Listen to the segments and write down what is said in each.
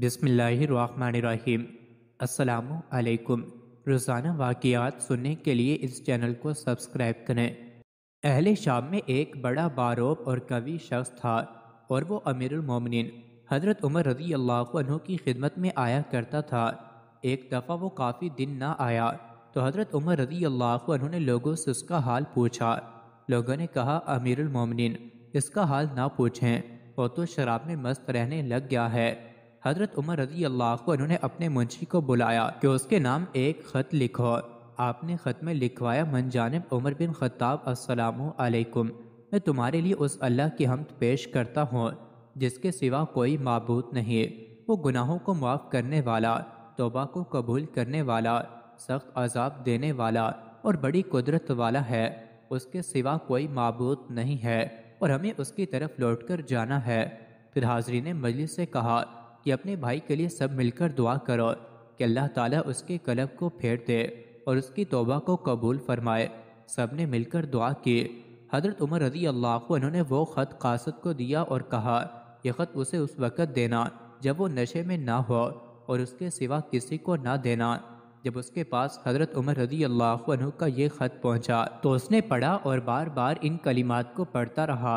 बिसमीम् असलकुम रोज़ाना वाक़ात सुनने के लिए इस चैनल को सब्सक्राइब करें अहले शाम में एक बड़ा बारोब और कवि शख्स था और वो अमीरमिन हज़रत उमर रजी अल्लाह की खिदमत में आया करता था एक दफ़ा वो काफ़ी दिन ना आया तो हज़रत उमर रजी अल्लाह ने लोगों से उसका हाल पूछा लोगों ने कहा अमीरमिन इसका हाल ना पूछें वो तो शराब में मस्त रहने लग गया है हजरत उमर रजी अल्लाह ने अपने मुंशी को बुलाया कि उसके नाम एक खत लिखो आपने खत में लिखवाया मन जानब उमर बिन खत्ताब असलकुम मैं तुम्हारे लिए उस अल्लाह की हमद पेश करता हूँ जिसके सिवा कोई मबूत नहीं वो गुनाहों को माफ़ करने वाला तोबा को कबूल करने वाला सख्त अजाब देने वाला और बड़ी कुदरत वाला है उसके सिवा कोई मबूत नहीं है और हमें उसकी तरफ लौट कर जाना है फिर हाजरी ने मजलिस से कहा कि अपने भाई के लिए सब मिलकर दुआ करो कि अल्लाह ताला उसके कलब को फेर दे और उसकी तोबा को कबूल फरमाए सब ने मिलकर दुआ की हजरत उमर रजी अल्लाह उन्होंने वो ख़त कासद को दिया और कहा यह ख़त उसे उस वक़्त देना जब वो नशे में ना हो और उसके सिवा किसी को ना देना जब उसके पास हजरत उमर रजी अल्लाह का ये ख़त पहुँचा तो उसने पढ़ा और बार बार इन कलिमात को पढ़ता रहा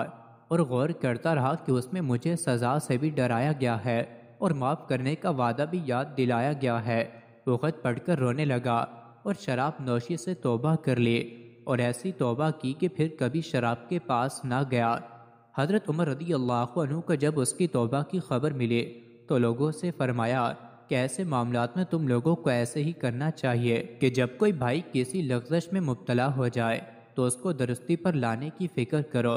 और गौर करता रहा कि उसमें मुझे सज़ा से भी डराया गया है और माफ़ करने का वादा भी याद दिलाया गया है वो खत पढ़कर रोने लगा और शराब नोशी से तोबा कर ली और ऐसी तोबा की कि फिर कभी शराब के पास ना गया हज़रत उमर रदी अल्लाह को जब उसकी तोबा की खबर मिली तो लोगों से फरमाया कि ऐसे मामला में तुम लोगों को ऐसे ही करना चाहिए कि जब कोई भाई किसी लफ्जश में मुबतला हो जाए तो उसको दुरुस्ती पर लाने की फ़िक्र करो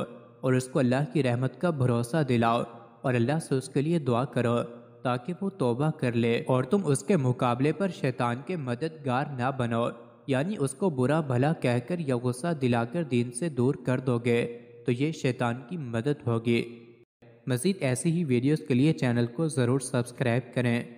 और उसको अल्लाह की रहमत का भरोसा दिलाओ और अल्लाह से उसके लिए दुआ करो ताकि वो तोबा कर ले और तुम उसके मुकाबले पर शैतान के मददगार ना बनो यानी उसको बुरा भला कहकर या गुस्सा दिलाकर दीन से दूर कर दोगे तो ये शैतान की मदद होगी मज़ीद ऐसी ही वीडियोज़ के लिए चैनल को ज़रूर सब्सक्राइब करें